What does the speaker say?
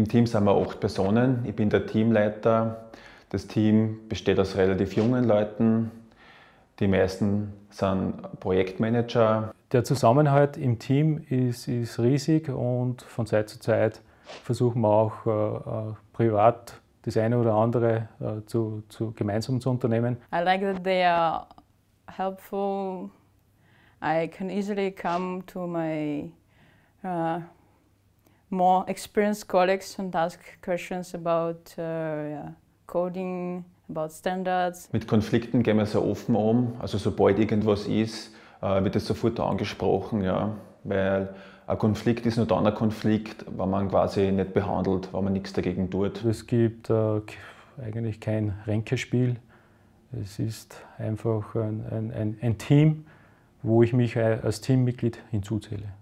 Im Team sind wir acht Personen. Ich bin der Teamleiter. Das Team besteht aus relativ jungen Leuten. Die meisten sind Projektmanager. Der Zusammenhalt im Team ist, ist riesig und von Zeit zu Zeit versuchen wir auch äh, äh privat das eine oder andere äh, zu, zu, gemeinsam zu unternehmen. I like that they are helpful. I can easily come to my uh more experienced colleagues and ask questions about uh, yeah, coding, about standards. Mit Konflikten gehen wir sehr offen um. Also sobald irgendwas ist, äh, wird das sofort angesprochen, ja, weil ein Konflikt ist nur dann ein Konflikt, wenn man quasi nicht behandelt, wenn man nichts dagegen tut. Es gibt äh, eigentlich kein Ränkespiel. Es ist einfach ein, ein, ein Team, wo ich mich äh, als Teammitglied hinzuzähle.